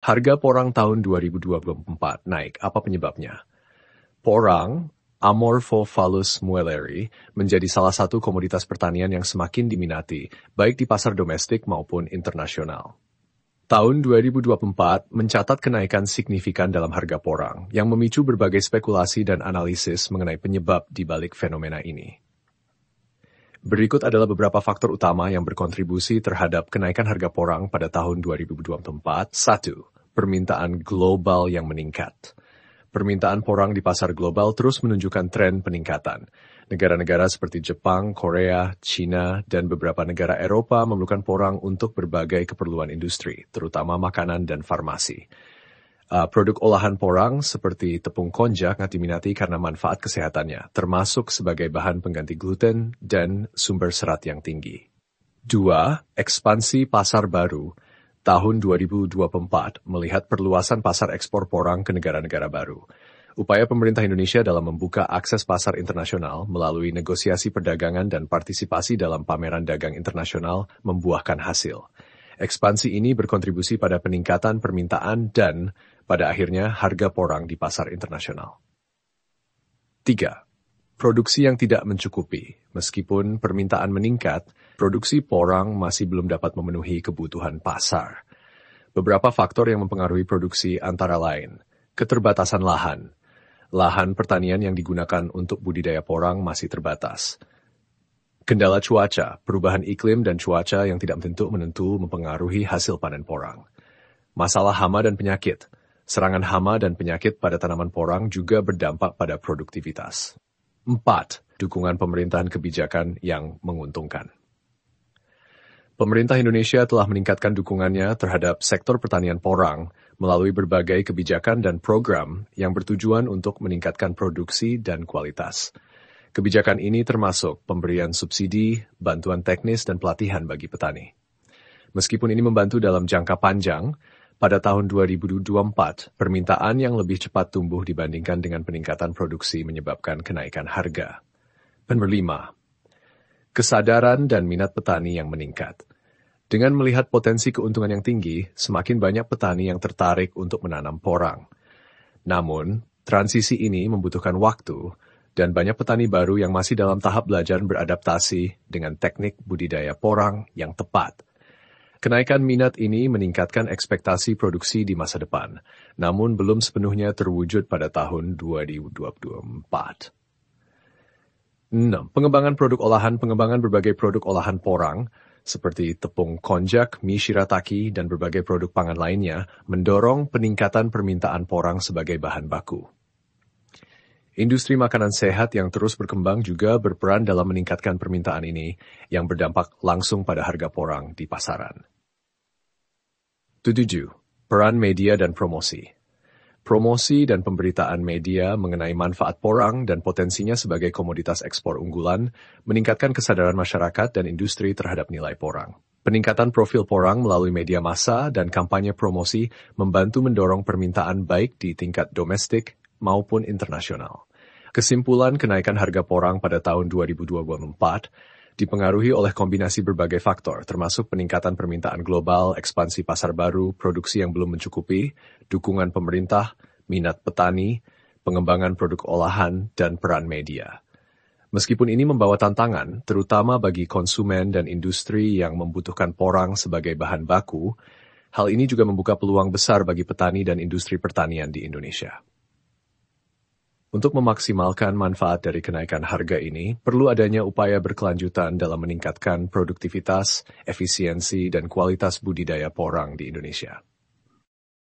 Harga porang tahun 2024 naik, apa penyebabnya? Porang, Amorphophallus muelleri, menjadi salah satu komoditas pertanian yang semakin diminati, baik di pasar domestik maupun internasional. Tahun 2024 mencatat kenaikan signifikan dalam harga porang, yang memicu berbagai spekulasi dan analisis mengenai penyebab di balik fenomena ini. Berikut adalah beberapa faktor utama yang berkontribusi terhadap kenaikan harga porang pada tahun 2024. 1. Permintaan global yang meningkat. Permintaan porang di pasar global terus menunjukkan tren peningkatan. Negara-negara seperti Jepang, Korea, China, dan beberapa negara Eropa memerlukan porang untuk berbagai keperluan industri, terutama makanan dan farmasi uh, produk olahan porang seperti tepung konjak diminati karena manfaat kesehatannya, termasuk sebagai bahan pengganti gluten dan sumber serat yang tinggi. 2. Ekspansi pasar baru tahun 2024 melihat perluasan pasar ekspor porang ke negara-negara baru. Upaya pemerintah Indonesia dalam membuka akses pasar internasional melalui negosiasi perdagangan dan partisipasi dalam pameran dagang internasional membuahkan hasil. Ekspansi ini berkontribusi pada peningkatan permintaan dan, pada akhirnya, harga porang di pasar internasional. 3. Produksi yang tidak mencukupi. Meskipun permintaan meningkat, produksi porang masih belum dapat memenuhi kebutuhan pasar. Beberapa faktor yang mempengaruhi produksi antara lain, keterbatasan lahan, lahan pertanian yang digunakan untuk budidaya porang masih terbatas. Kendala cuaca, perubahan iklim dan cuaca yang tidak tentu menentu mempengaruhi hasil panen porang. Masalah hama dan penyakit. Serangan hama dan penyakit pada tanaman porang juga berdampak pada produktivitas. 4. Dukungan pemerintahan kebijakan yang menguntungkan. Pemerintah Indonesia telah meningkatkan dukungannya terhadap sektor pertanian porang melalui berbagai kebijakan dan program yang bertujuan untuk meningkatkan produksi dan kualitas. Kebijakan ini termasuk pemberian subsidi, bantuan teknis, dan pelatihan bagi petani. Meskipun ini membantu dalam jangka panjang, pada tahun 2024, permintaan yang lebih cepat tumbuh dibandingkan dengan peningkatan produksi menyebabkan kenaikan harga. Nomor 5. Kesadaran dan minat petani yang meningkat. Dengan melihat potensi keuntungan yang tinggi, semakin banyak petani yang tertarik untuk menanam porang. Namun, transisi ini membutuhkan waktu dan banyak petani baru yang masih dalam tahap belajar beradaptasi dengan teknik budidaya porang yang tepat. Kenaikan minat ini meningkatkan ekspektasi produksi di masa depan, namun belum sepenuhnya terwujud pada tahun 2024. 6. Pengembangan produk olahan Pengembangan berbagai produk olahan porang, seperti tepung konjak, mie shirataki, dan berbagai produk pangan lainnya, mendorong peningkatan permintaan porang sebagai bahan baku. Industri makanan sehat yang terus berkembang juga berperan dalam meningkatkan permintaan ini yang berdampak langsung pada harga porang di pasaran. 7. Peran media dan promosi Promosi dan pemberitaan media mengenai manfaat porang dan potensinya sebagai komoditas ekspor unggulan meningkatkan kesadaran masyarakat dan industri terhadap nilai porang. Peningkatan profil porang melalui media massa dan kampanye promosi membantu mendorong permintaan baik di tingkat domestik maupun internasional. Kesimpulan kenaikan harga porang pada tahun 2024 dipengaruhi oleh kombinasi berbagai faktor, termasuk peningkatan permintaan global, ekspansi pasar baru, produksi yang belum mencukupi, dukungan pemerintah, minat petani, pengembangan produk olahan, dan peran media. Meskipun ini membawa tantangan, terutama bagi konsumen dan industri yang membutuhkan porang sebagai bahan baku, hal ini juga membuka peluang besar bagi petani dan industri pertanian di Indonesia. Untuk memaksimalkan manfaat dari kenaikan harga ini, perlu adanya upaya berkelanjutan dalam meningkatkan produktivitas, efisiensi, dan kualitas budidaya porang di Indonesia.